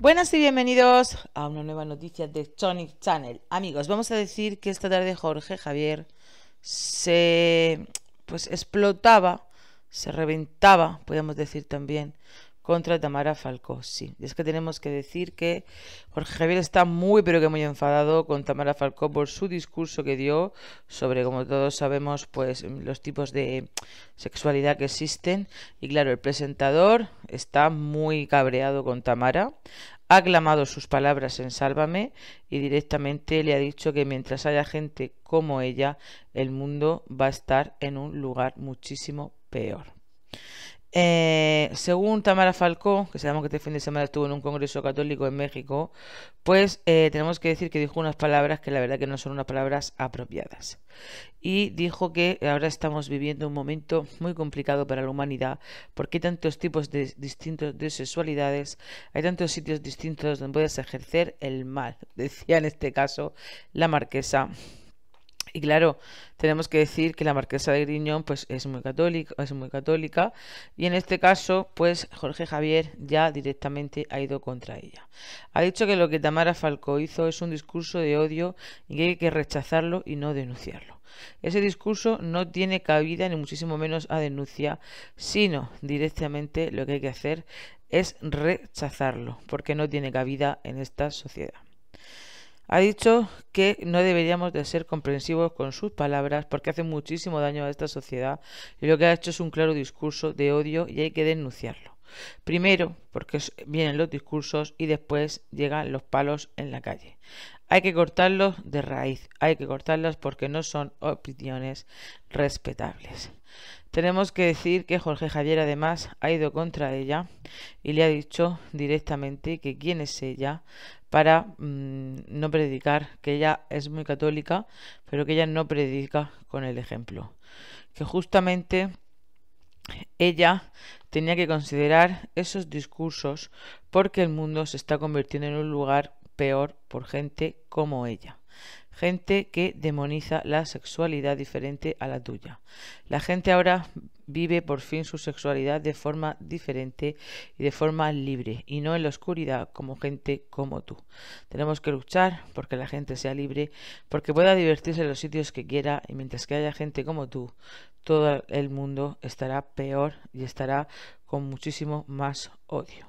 Buenas y bienvenidos a una nueva noticia de Sonic Channel. Amigos, vamos a decir que esta tarde Jorge Javier se pues explotaba, se reventaba, podemos decir también, contra Tamara Falcó. Sí, es que tenemos que decir que Jorge Javier está muy pero que muy enfadado con Tamara Falcó por su discurso que dio sobre, como todos sabemos, pues los tipos de sexualidad que existen. Y claro, el presentador está muy cabreado con Tamara ha clamado sus palabras en Sálvame y directamente le ha dicho que mientras haya gente como ella, el mundo va a estar en un lugar muchísimo peor. Eh, según Tamara Falcó, que sabemos que este fin de semana estuvo en un congreso católico en México, pues eh, tenemos que decir que dijo unas palabras que la verdad que no son unas palabras apropiadas. Y dijo que ahora estamos viviendo un momento muy complicado para la humanidad, porque hay tantos tipos de, distintos de sexualidades, hay tantos sitios distintos donde puedes ejercer el mal, decía en este caso la marquesa y claro, tenemos que decir que la marquesa de Griñón pues, es, muy católica, es muy católica y en este caso pues Jorge Javier ya directamente ha ido contra ella. Ha dicho que lo que Tamara Falco hizo es un discurso de odio y que hay que rechazarlo y no denunciarlo. Ese discurso no tiene cabida ni muchísimo menos a denuncia, sino directamente lo que hay que hacer es rechazarlo, porque no tiene cabida en esta sociedad. Ha dicho que no deberíamos de ser comprensivos con sus palabras porque hacen muchísimo daño a esta sociedad y lo que ha hecho es un claro discurso de odio y hay que denunciarlo. Primero, porque vienen los discursos y después llegan los palos en la calle. Hay que cortarlos de raíz, hay que cortarlos porque no son opiniones respetables. Tenemos que decir que Jorge Javier además ha ido contra ella y le ha dicho directamente que quién es ella para mm, no predicar, que ella es muy católica, pero que ella no predica con el ejemplo. Que justamente ella tenía que considerar esos discursos porque el mundo se está convirtiendo en un lugar peor por gente como ella. Gente que demoniza la sexualidad diferente a la tuya. La gente ahora vive por fin su sexualidad de forma diferente y de forma libre, y no en la oscuridad como gente como tú. Tenemos que luchar porque la gente sea libre, porque pueda divertirse en los sitios que quiera, y mientras que haya gente como tú, todo el mundo estará peor y estará con muchísimo más odio.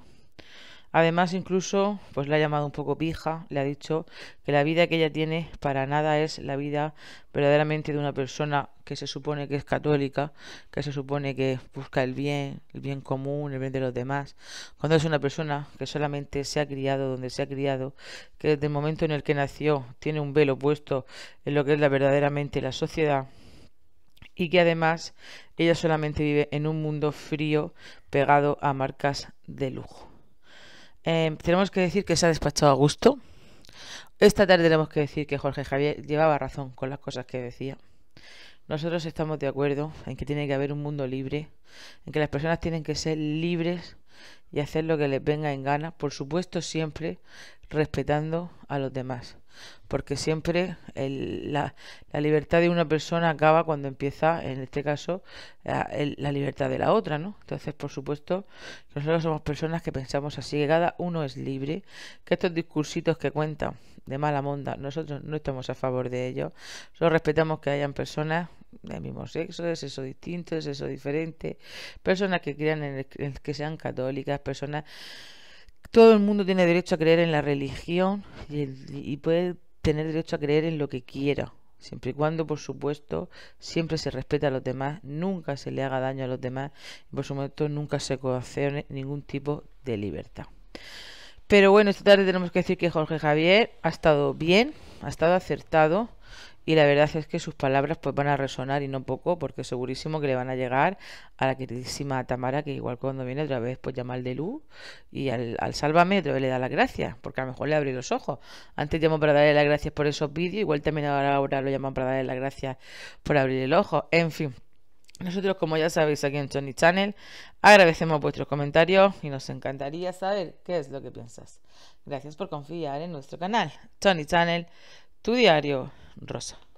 Además, incluso, pues la ha llamado un poco pija, le ha dicho que la vida que ella tiene para nada es la vida verdaderamente de una persona que se supone que es católica, que se supone que busca el bien, el bien común, el bien de los demás, cuando es una persona que solamente se ha criado donde se ha criado, que desde el momento en el que nació tiene un velo puesto en lo que es la verdaderamente la sociedad y que además ella solamente vive en un mundo frío pegado a marcas de lujo. Em, tenemos que decir que se ha despachado a gusto. Esta tarde tenemos que decir que Jorge Javier llevaba razón con las cosas que decía. Nosotros estamos de acuerdo en que tiene que haber un mundo libre, en que las personas tienen que ser libres y hacer lo que les venga en gana, por supuesto siempre respetando a los demás. Porque siempre la, libertad de una persona acaba cuando empieza, en este caso, la, libertad de la otra, ¿no? Entonces, por supuesto, nosotros somos personas que pensamos así, que cada uno es libre, que estos discursitos que cuentan de mala monda, nosotros no estamos a favor de ellos, solo respetamos que hayan personas del mismo sexo, de sexo distinto, de sexo diferente, personas que crean en el, que sean católicas, personas todo el mundo tiene derecho a creer en la religión y, puede tener derecho a creer en lo que quiera, siempre y cuando, por supuesto, siempre se respeta a los demás, nunca se le haga daño a los demás y, por supuesto, nunca se coaccione ningún tipo de libertad. Pero bueno, esta tarde tenemos que decir que Jorge Javier ha estado bien, ha estado acertado y la verdad es que sus palabras pues van a resonar y no poco porque segurísimo que le van a llegar a la queridísima Tamara que igual cuando viene otra vez pues llama al de luz y al, al sálvame otra le da la gracia, porque a lo mejor le abre los ojos antes llamó para darle las gracias por esos vídeos igual también ahora, lo llaman para darle las gracias por abrir el ojo en fin nosotros, como ya sabéis, aquí en Tony Channel, agradecemos vuestros comentarios y nos encantaría saber qué es lo que piensas. Gracias por confiar en nuestro canal. Tony Channel, tu diario rosa.